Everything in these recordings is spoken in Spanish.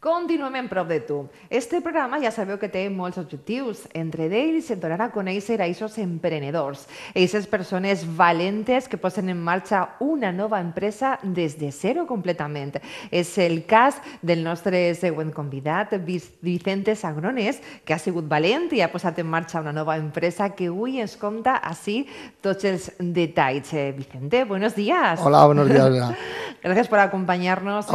Continuem en prop de tu. Este programa ja sabeu que té molts objectius. Entre d'ells, et donarà a conèixer a aquests emprenedors, aquestes persones valentes que posen en marxa una nova empresa des de zero completament. És el cas del nostre següent convidat, Vicente Sagrones, que ha sigut valent i ha posat en marxa una nova empresa que avui ens compta així tots els detalls. Eh, Vicente, buenos días. Hola, buenos días. Gracias por acompañarnos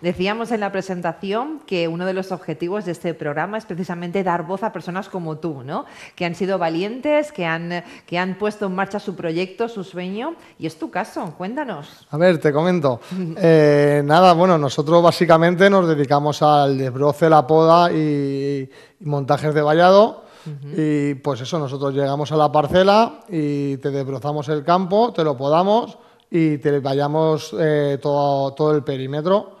Decíamos en la presentación que uno de los objetivos de este programa es precisamente dar voz a personas como tú, ¿no? Que han sido valientes, que han, que han puesto en marcha su proyecto, su sueño, y es tu caso. Cuéntanos. A ver, te comento. Eh, nada, bueno, nosotros básicamente nos dedicamos al desbroce, la poda y, montajes de vallado. Y pues eso, nosotros llegamos a la parcela y te desbrozamos el campo, te lo podamos y te vayamos eh, todo, el perímetro.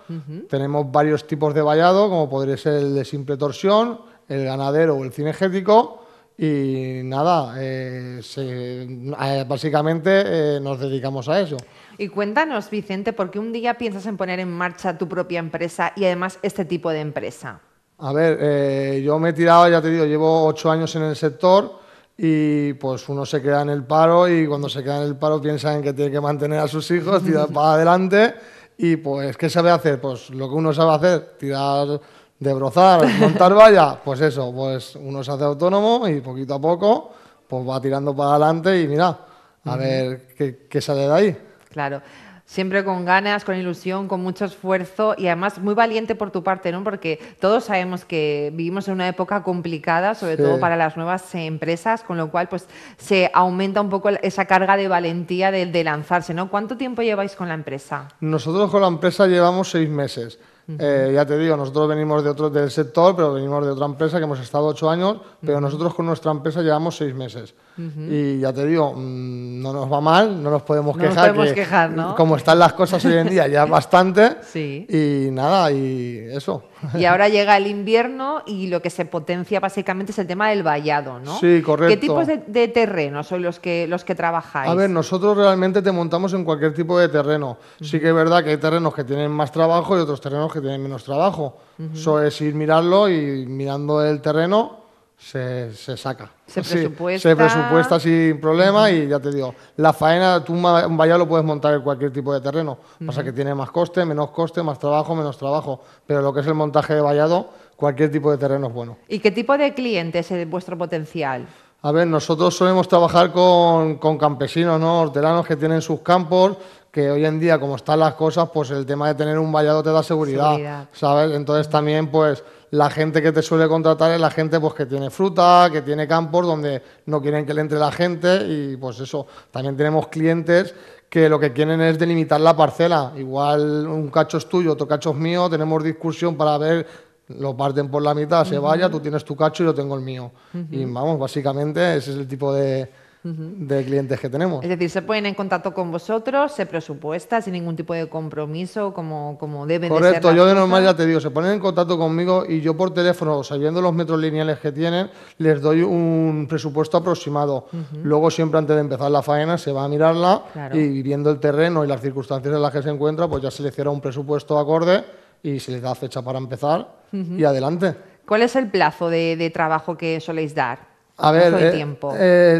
Tenemos varios tipos de vallado, como podría ser el de simple torsión, el ganadero o el cinegético. Y nada, eh, eh, básicamente nos dedicamos a eso. Y cuéntanos, Vicente, ¿por qué un día piensas en poner en marcha tu propia empresa y además este tipo de empresa? A ver, yo me he tirado, ya te digo, llevo ocho años en el sector y pues uno se queda en el paro y cuando se queda en el paro piensa en que tiene que mantener a sus hijos, tirar para adelante y pues ¿qué sabe hacer? Pues lo que uno sabe hacer, tirar de brozar, montar valla, pues eso, pues uno se hace autónomo y poquito a poco pues va tirando para adelante y mira, a ver qué, qué sale de ahí. Claro. Siempre con ganas, con ilusión, con mucho esfuerzo y además muy valiente por tu parte, ¿no? Porque todos sabemos que vivimos en una época complicada, sobre todo para las nuevas empresas, con lo cual pues se aumenta un poco esa carga de valentía de, de lanzarse, ¿no? ¿Cuánto tiempo lleváis con la empresa? Nosotros con la empresa llevamos seis meses. Eh, ya te digo, nosotros venimos de otro, del sector, pero venimos de otra empresa que hemos estado ocho años, pero nosotros con nuestra empresa llevamos seis meses. Y ya te digo, mm, no nos va mal, no nos podemos no quejar. podemos quejar ¿no? Como están las cosas hoy en día, ya bastante. sí. Y nada, y eso. Y ahora llega el invierno y lo que se potencia básicamente es el tema del vallado, ¿no? Sí, correcto. ¿Qué tipos de, de terrenos son los que, los que trabajáis? A ver, nosotros realmente te montamos en cualquier tipo de terreno. Sí que es verdad que hay terrenos que tienen más trabajo y otros terrenos que tienen menos trabajo. Eso es ir mirarlo y mirando el terreno se, saca. Se presupuesta. se presupuesta sin problema y ya te digo, la faena, tú un vallado lo puedes montar en cualquier tipo de terreno. Pasa que tiene más coste, menos coste, más trabajo, menos trabajo. Pero lo que es el montaje de vallado, cualquier tipo de terreno es bueno. ¿Y qué tipo de cliente es vuestro potencial? A ver, nosotros solemos trabajar con, con campesinos, ¿no? Hortelanos que tienen sus campos, que hoy en día, como están las cosas, pues el tema de tener un vallado te da seguridad, ¿sabes? Entonces también, pues, la gente que te suele contratar es la gente pues que tiene fruta, que tiene campos donde no quieren que le entre la gente y pues eso, también tenemos clientes que lo que quieren es delimitar la parcela. Igual un cacho es tuyo, otro cacho es mío, tenemos discusión para ver lo parten por la mitad, se vaya, tú tienes tu cacho y yo tengo el mío. Y vamos, básicamente ese es el tipo de, de clientes que tenemos. Es decir, se ponen en contacto con vosotros, se presupuesta sin ningún tipo de compromiso, como, como deben Correcto, yo de normal ya te digo, se ponen en contacto conmigo y yo por teléfono, sabiendo los metros lineales que tienen, les doy un presupuesto aproximado. Luego, siempre antes de empezar la faena, se va a mirarla y viendo el terreno y las circunstancias en las que se encuentra, pues ya se le cierra un presupuesto acorde y se les da fecha para empezar y adelante. ¿Cuál es el plazo de, de trabajo que soléis dar? A ver, eh,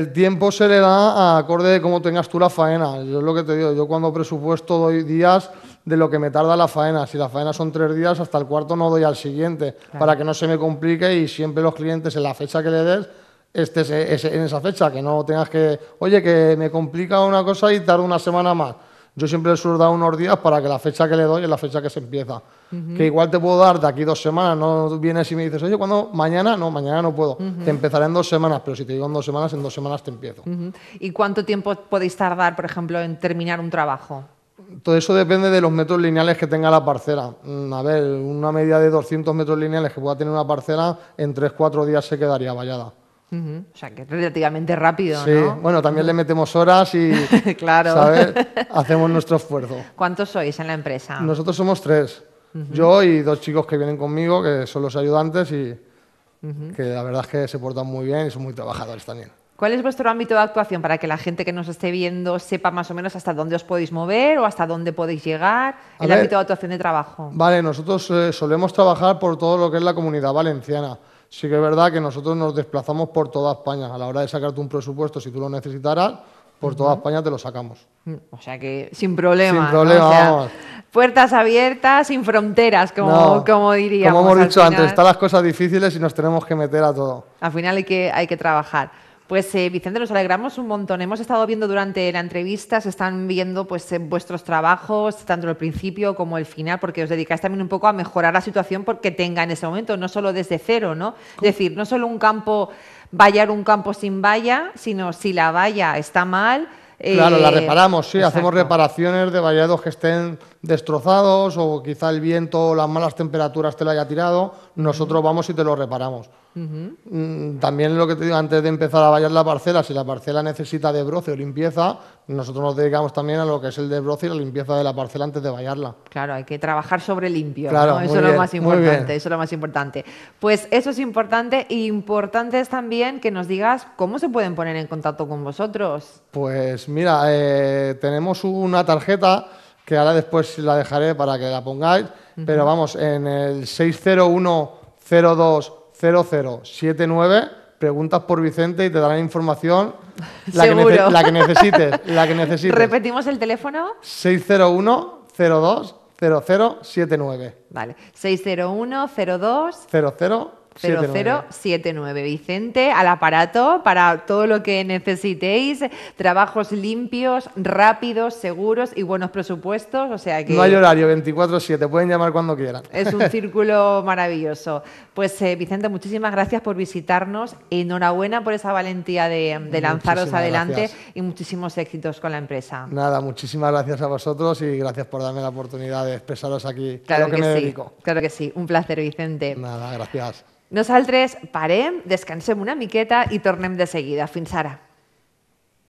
el, tiempo? se le da acorde de cómo tengas tú la faena. Yo es lo que te digo, yo cuando presupuesto doy días de lo que me tarda la faena. Si la faena son tres días, hasta el cuarto no doy al siguiente, para que no se me complique y siempre los clientes en la fecha que le des estés e, en esa fecha, que no tengas que, oye, que me complica una cosa y tardo una semana más yo siempre le suelo dar unos días para que la fecha que le doy es la fecha que se empieza. Que igual te puedo dar de aquí dos semanas, no vienes y me dices, oye, ¿cuándo? Mañana, no, mañana no puedo. Te empezaré en dos semanas, pero si te digo en dos semanas, en dos semanas te empiezo. ¿Y cuánto tiempo podéis tardar, por ejemplo, en terminar un trabajo? Todo eso depende de los metros lineales que tenga la parcela. Mm, a ver, una media de 200 metros lineales que pueda tener una parcela, en 3 cuatro días se quedaría vallada. O sea, que es relativamente rápido, sí. Bueno, también le metemos horas y, claro. Hacemos nuestro esfuerzo. ¿Cuántos sois en la empresa? Nosotros somos tres. Yo y dos chicos que vienen conmigo, que son los ayudantes y que la verdad es que se portan muy bien y son muy trabajadores también. ¿Cuál es vuestro ámbito de actuación para que la gente que nos esté viendo sepa más o menos hasta dónde os podéis mover o hasta dónde podéis llegar? el ámbito de actuación de trabajo. Vale, nosotros eh, solemos trabajar por todo lo que es la comunidad valenciana. Sí que es verdad que nosotros nos desplazamos por toda España. A la hora de sacarte un presupuesto, si tú lo necesitaras, por toda España te lo sacamos. O sea que sin problema. Sin problemas. Puertas abiertas, sin fronteras, como, como diríamos. Como hemos dicho antes, están las cosas difíciles y nos tenemos que meter a todo. Al final hay que, hay que trabajar. Pues eh, Vicente, nos alegramos un montón. Hemos estado viendo durante la entrevista, se están viendo pues vuestros trabajos, tanto el principio como el final, porque os dedicáis también un poco a mejorar la situación porque tenga en ese momento, no solo desde cero, ¿no? Es decir, no solo un campo vallar un campo sin valla, sino si la valla está mal, Claro, la eh, reparamos, sí, hacemos reparaciones de vallados que estén destrozados o quizá el viento o las malas temperaturas te lo haya tirado, nosotros vamos y te lo reparamos. Mm, también lo que te digo, antes de empezar a vallar la parcela, si la parcela necesita de broce o limpieza, nosotros nos dedicamos también a lo que es el broce y la limpieza de la parcela antes de vallarla. Claro, hay que trabajar sobre limpio, eso, es lo más importante, eso es lo más importante. Pues eso es importante y importante es también que nos digas cómo se pueden poner en contacto con vosotros. Pues mira, eh, tenemos una tarjeta que ahora después la dejaré para que la pongáis, pero vamos, en el 601 0079 preguntas por Vicente y te darán información la, que, la que, necesites, ¿Repetimos el teléfono? 601 0079 Vale, 601-02... 0079 0079. Vicente, al aparato para todo lo que necesitéis, trabajos limpios, rápidos, seguros y buenos presupuestos, o sea que... No hay horario, 24-7, pueden llamar cuando quieran. Es un círculo maravilloso. Pues eh, Vicente, muchísimas gracias por visitarnos, enhorabuena por esa valentía de, lanzaros adelante y muchísimos éxitos con la empresa. Nada, muchísimas gracias a vosotros y gracias por darme la oportunidad de expresaros aquí. Claro que, claro que sí, un placer Vicente. Nada, gracias. Nosaltres parem, descansem una miqueta i tornem de seguida. Fins ara.